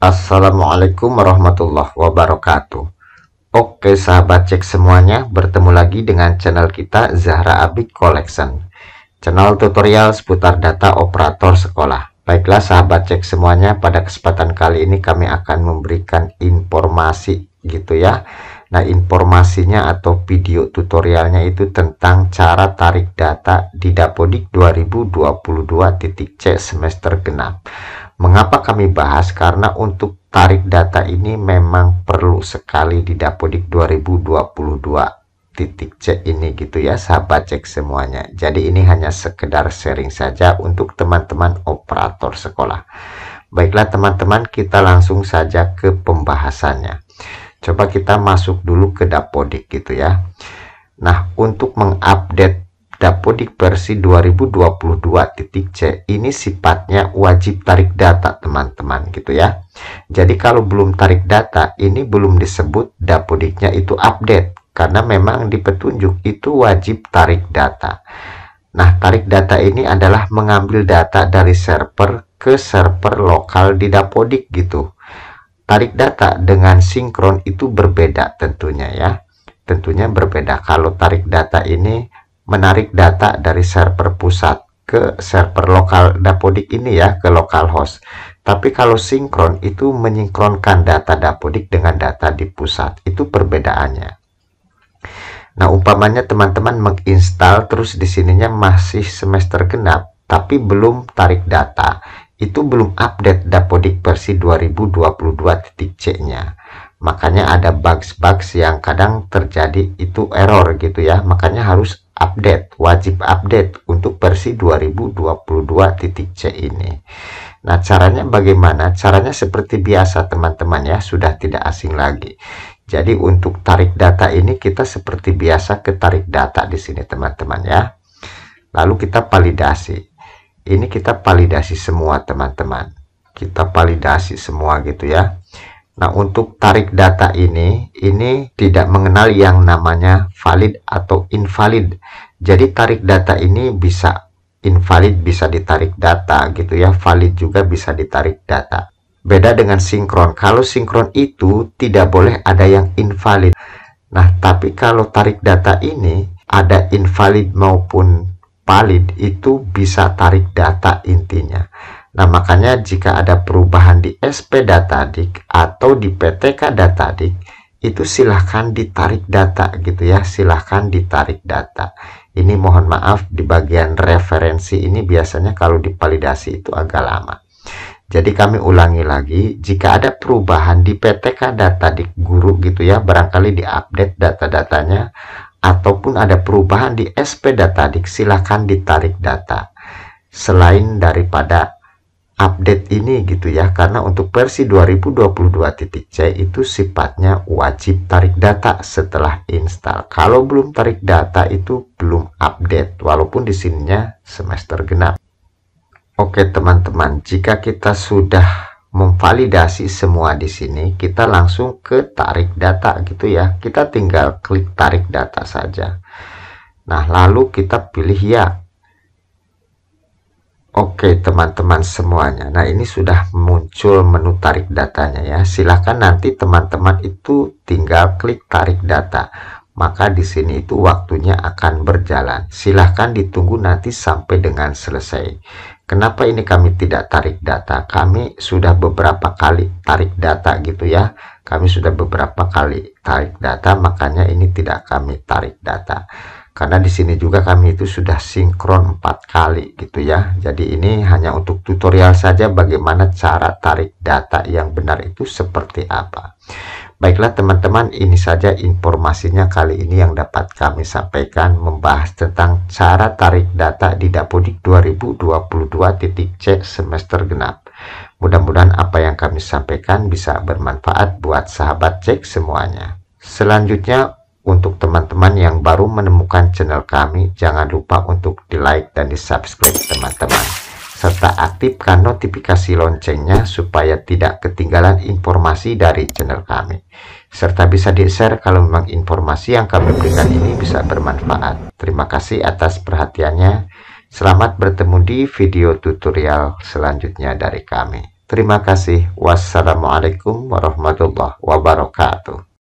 Assalamualaikum warahmatullahi wabarakatuh Oke sahabat cek semuanya bertemu lagi dengan channel kita Zahra Abik Collection Channel tutorial seputar data operator sekolah Baiklah sahabat cek semuanya pada kesempatan kali ini kami akan memberikan informasi gitu ya Nah informasinya atau video tutorialnya itu tentang cara tarik data di Dapodik 2022.c semester genap Mengapa kami bahas? Karena untuk tarik data ini memang perlu sekali di Dapodik 2022 titik C ini gitu ya sahabat cek semuanya. Jadi ini hanya sekedar sharing saja untuk teman-teman operator sekolah. Baiklah teman-teman kita langsung saja ke pembahasannya. Coba kita masuk dulu ke Dapodik gitu ya. Nah untuk mengupdate Dapodik Versi 2022.c ini sifatnya wajib tarik data teman-teman gitu ya. Jadi kalau belum tarik data ini belum disebut Dapodiknya itu update karena memang di petunjuk itu wajib tarik data. Nah, tarik data ini adalah mengambil data dari server ke server lokal di Dapodik gitu. Tarik data dengan sinkron itu berbeda tentunya ya tentunya berbeda. Kalau tarik data ini menarik data dari server pusat ke server lokal dapodik ini ya ke localhost tapi kalau sinkron itu menyinkronkan data dapodik dengan data di pusat itu perbedaannya nah umpamanya teman-teman menginstal terus di sininya masih semester genap tapi belum tarik data itu belum update dapodik versi 2022.c nya makanya ada bugs-bugs yang kadang terjadi itu error gitu ya makanya harus update, wajib update untuk versi 2022.c ini. Nah, caranya bagaimana? Caranya seperti biasa teman-teman ya, sudah tidak asing lagi. Jadi untuk tarik data ini kita seperti biasa ke tarik data di sini teman-teman ya. Lalu kita validasi. Ini kita validasi semua teman-teman. Kita validasi semua gitu ya. Nah, untuk tarik data ini, ini tidak mengenal yang namanya valid atau invalid. Jadi, tarik data ini bisa invalid, bisa ditarik data gitu ya. Valid juga bisa ditarik data. Beda dengan sinkron. Kalau sinkron itu tidak boleh ada yang invalid. Nah, tapi kalau tarik data ini ada invalid maupun valid itu bisa tarik data intinya. Nah, makanya jika ada perubahan di SP Datadik atau di PTK Datadik, itu silahkan ditarik data gitu ya, silahkan ditarik data. Ini mohon maaf di bagian referensi ini biasanya kalau dipalidasi itu agak lama. Jadi kami ulangi lagi, jika ada perubahan di PTK data di guru gitu ya, barangkali di update data-datanya, ataupun ada perubahan di SP data di silahkan ditarik data. Selain daripada update ini gitu ya karena untuk versi 2022.c itu sifatnya wajib tarik data setelah install kalau belum tarik data itu belum update walaupun di sininya semester genap Oke teman-teman jika kita sudah memvalidasi semua di sini kita langsung ke tarik data gitu ya kita tinggal klik tarik data saja Nah lalu kita pilih ya Oke teman-teman semuanya Nah ini sudah muncul menu tarik datanya ya Silahkan nanti teman-teman itu tinggal klik tarik data Maka di sini itu waktunya akan berjalan Silahkan ditunggu nanti sampai dengan selesai Kenapa ini kami tidak tarik data? Kami sudah beberapa kali tarik data gitu ya. Kami sudah beberapa kali tarik data, makanya ini tidak kami tarik data karena di sini juga kami itu sudah sinkron empat kali gitu ya jadi ini hanya untuk tutorial saja bagaimana cara tarik data yang benar itu seperti apa baiklah teman-teman ini saja informasinya kali ini yang dapat kami sampaikan membahas tentang cara tarik data di Dapodik 2022.c semester genap mudah-mudahan apa yang kami sampaikan bisa bermanfaat buat sahabat cek semuanya selanjutnya untuk teman-teman yang baru menemukan channel kami, jangan lupa untuk di like dan di subscribe teman-teman. Serta aktifkan notifikasi loncengnya supaya tidak ketinggalan informasi dari channel kami. Serta bisa di-share kalau memang informasi yang kami berikan ini bisa bermanfaat. Terima kasih atas perhatiannya. Selamat bertemu di video tutorial selanjutnya dari kami. Terima kasih. Wassalamualaikum warahmatullahi wabarakatuh.